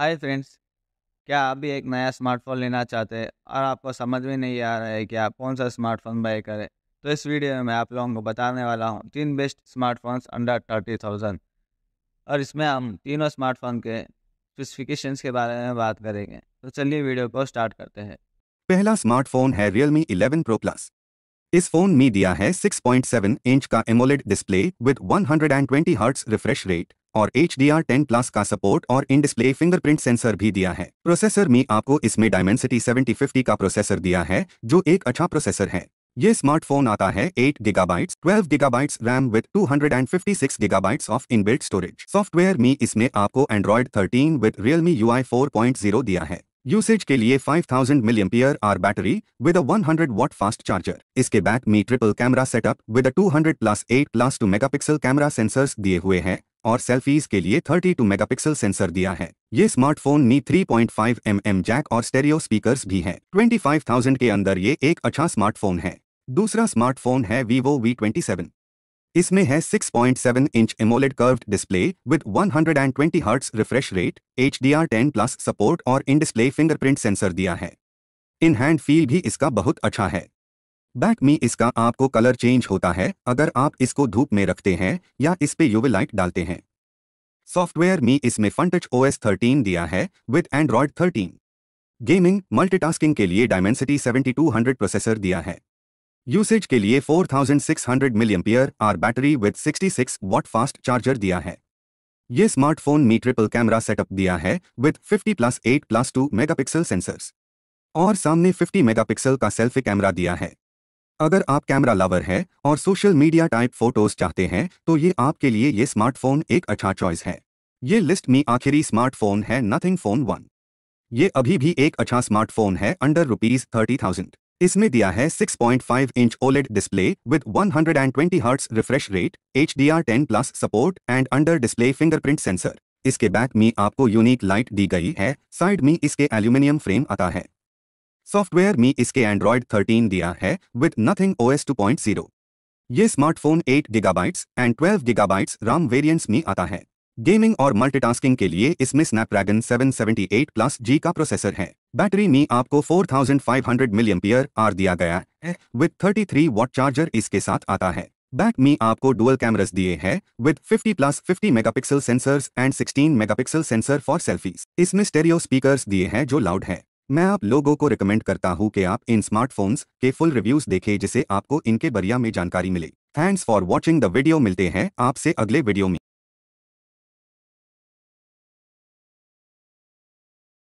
Hi friends क्या आप भी एक नया स्मार्टफोन लेना चाहते हैं और आपको समझ में नहीं आ रहा है कि आप कौन सा स्मार्टफोन बाय करें तो इस वीडियो में मैं आप लोगों को बताने वाला हूँ तीन best smartphones under thirty thousand और इसमें हम तीनों स्मार्टफोन के स्पेसिफिकेशंस के बारे में बात करेंगे तो चलिए वीडियो को स्टार्ट करते हैं पहला स्मार्टफोन है Realme 11 प्रो प्लस इस फोन में दिया है सिक्स इंच का AMOLED display with one hundred refresh rate और H D R ten plus का सपोर्ट और इन डिस्प्ले फिंगरप्रिंट सेंसर भी दिया है प्रोसेसर में आपको इसमें डायमेंसिटी सेवेंटी फिफ्टी का प्रोसेसर दिया है जो एक अच्छा प्रोसेसर है ये स्मार्टफोन आता है 8 gigabytes 12 gigabytes RAM with 256 gigabytes of inbuilt storage software में इसमें आपको Android thirteen with Realme point zero दिया है यूसेज के लिए 5000 milliampere hour battery with a 100 watt fast charger इसके बैक में triple camera setup with a 200 plus 8 plus 2 megapixel camera sensors दिए हुए हैं और सेल्फीज के लिए 32 मेगापिक्सल सेंसर दिया है ये स्मार्टफोन नी 3.5 पॉइंट mm जैक और स्टेरियो स्पीकर्स भी हैं 25,000 के अंदर ये एक अच्छा स्मार्टफोन है दूसरा स्मार्टफोन है vivo V27। सेवन इसमें है 6.7 inch AMOLED curved display with 120 hertz refresh rate H D R ten plus support और इन डिस्प्ले फिंगरप्रिंट सेंसर दिया है इन हैंड फील भी इसका बहुत अच्छा है बैक में इसका आपको कलर चेंज होता है अगर आप इसको धूप में रखते हैं या इस पे यूवी लाइट डालते हैं सॉफ्टवेयर में इसमें फंटच एस थर्टीन दिया है विद एंड्रॉयड 13 गेमिंग मल्टीटास्किंग के लिए डायमेंसिटी 7200 प्रोसेसर दिया है यूसेज के लिए 4600 milliampere hour battery with 66 watt fast charger दिया है ये स्मार्टफोन में ट्रिपल कैमरा सेटअप दिया है with 50 plus eight plus two megapixel sensors और सामने 50 मेगापिक्सल का सेल्फी कैमरा दिया है अगर आप कैमरा लवर हैं और सोशल मीडिया टाइप फोटोज चाहते हैं तो ये आपके लिए ये स्मार्टफोन एक अच्छा चॉइस है ये लिस्ट में आखिरी स्मार्टफोन है नथिंग फोन वन ये अभी भी एक अच्छा स्मार्टफोन है अंडर रुपीज थर्टी थाउजेंड इसमें दिया है 6.5 inch OLED display with 120 hertz refresh rate H D R ten plus support and under display fingerprint sensor इसके बैक में आपको यूनिक लाइट दी गई है साइड में इसके एल्यूमिनियम फ्रेम आता है सॉफ्टवेयर मी इसके एंड्रॉयड 13 दिया है विथ नथिंग ओएस 2.0। ये smartphone 8 gigabytes and 12 gigabytes RAM variants में आता है गेमिंग और मल्टीटास्किंग के लिए इसमें स्नैपड्रैगन 778 प्लस जी का प्रोसेसर है बैटरी में आपको 4500 मिलियम पियर आर दिया गया है विथ 33 वॉट चार्जर इसके साथ आता है बैक में आपको डुअल कैमरास दिए हैं with 50 plus 50 megapixel sensors and 16 megapixel sensor for selfies इसमें स्टेरियो स्पीकर्स दिए हैं जो लाउड है मैं आप लोगों को रिकमेंड करता हूं कि आप इन स्मार्टफोन्स के फुल रिव्यूज देखें जिसे आपको इनके बरिया में जानकारी मिले thanks for watching the video मिलते हैं आपसे अगले वीडियो में